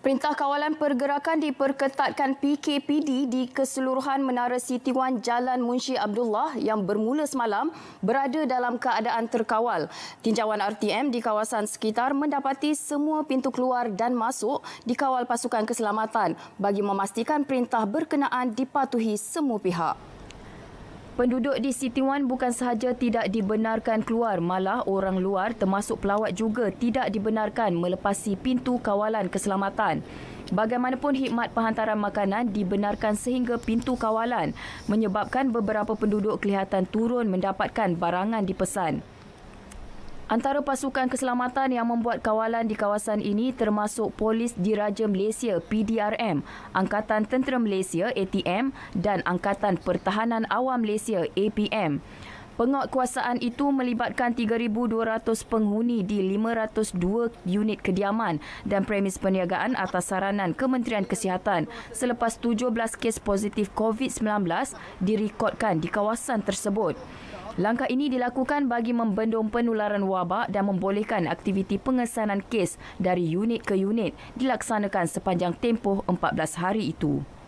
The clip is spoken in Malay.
Perintah kawalan pergerakan diperketatkan PKPD di keseluruhan Menara Sitiwan Jalan Munshi Abdullah yang bermula semalam berada dalam keadaan terkawal. Tinjauan RTM di kawasan sekitar mendapati semua pintu keluar dan masuk dikawal pasukan keselamatan bagi memastikan perintah berkenaan dipatuhi semua pihak penduduk di City One bukan sahaja tidak dibenarkan keluar, malah orang luar termasuk pelawat juga tidak dibenarkan melepasi pintu kawalan keselamatan. Bagaimanapun khidmat penghantaran makanan dibenarkan sehingga pintu kawalan menyebabkan beberapa penduduk kelihatan turun mendapatkan barangan dipesan. Antara pasukan keselamatan yang membuat kawalan di kawasan ini termasuk Polis Diraja Malaysia PDRM, Angkatan Tentera Malaysia ATM dan Angkatan Pertahanan Awam Malaysia APM. Penguatkuasaan itu melibatkan 3,200 penghuni di 502 unit kediaman dan premis perniagaan atas saranan Kementerian Kesihatan selepas 17 kes positif COVID-19 direkodkan di kawasan tersebut. Langkah ini dilakukan bagi membendung penularan wabak dan membolehkan aktiviti pengesanan kes dari unit ke unit dilaksanakan sepanjang tempoh 14 hari itu.